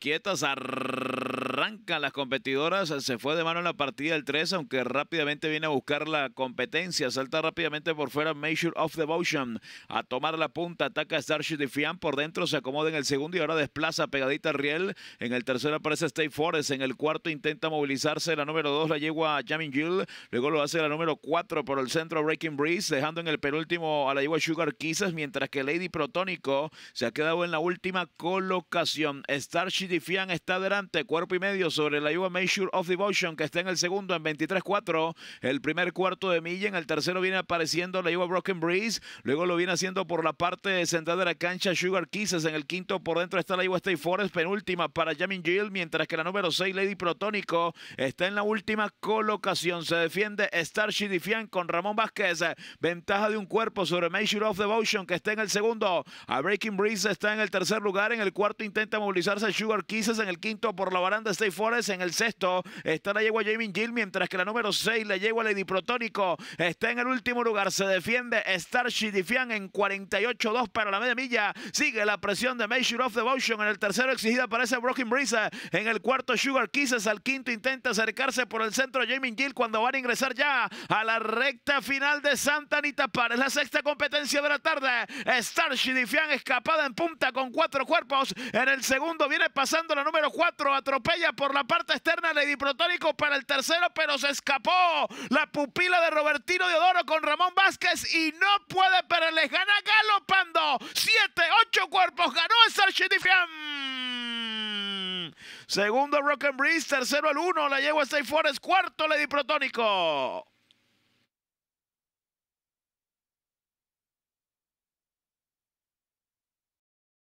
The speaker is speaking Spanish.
quietas. a arrancan las competidoras, se fue de mano en la partida el 3, aunque rápidamente viene a buscar la competencia, salta rápidamente por fuera Measure of Devotion, a tomar la punta, ataca Starship de por dentro, se acomoda en el segundo y ahora desplaza pegadita a Riel, en el tercero aparece State Forest, en el cuarto intenta movilizarse la número 2, la yegua Jamin Jill, luego lo hace la número 4 por el centro Breaking Breeze, dejando en el penúltimo a la yegua Sugar Kisses, mientras que Lady Protónico se ha quedado en la última colocación, Starship de está delante, cuerpo y medio sobre la Iowa Major of Devotion, que está en el segundo en 23-4. El primer cuarto de milla. En el tercero viene apareciendo la Iowa Broken Breeze. Luego lo viene haciendo por la parte central de la cancha Sugar Kisses. En el quinto por dentro está la Iowa State Forest, penúltima para Jamin Jill, mientras que la número 6, Lady Protónico, está en la última colocación. Se defiende Star Defiant con Ramón Vázquez. Ventaja de un cuerpo sobre Major of Devotion, que está en el segundo. A Breaking Breeze está en el tercer lugar. En el cuarto intenta movilizarse Sugar Kisses. En el quinto por la baranda y Forrest en el sexto. Está la yegua Jamie Gill, mientras que la número 6, la yegua Lady Protónico, está en el último lugar. Se defiende Starship Difian en 48-2 para la media milla. Sigue la presión de Major of Devotion en el tercero, exigida para ese Broken Breeze. En el cuarto, Sugar Kisses. Al quinto, intenta acercarse por el centro Jamie Gill cuando van a ingresar ya a la recta final de Santa Anita Par. Es la sexta competencia de la tarde. Starship Difian escapada en punta con cuatro cuerpos. En el segundo viene pasando la número 4. Atropella por la parte externa Lady Protónico para el tercero, pero se escapó la pupila de Robertino Deodoro con Ramón Vázquez y no puede, pero les gana galopando. Siete, ocho cuerpos, ganó el Sarchidifiam. Segundo Rock and tercero el uno, la a Stay Forest, cuarto Lady Protónico.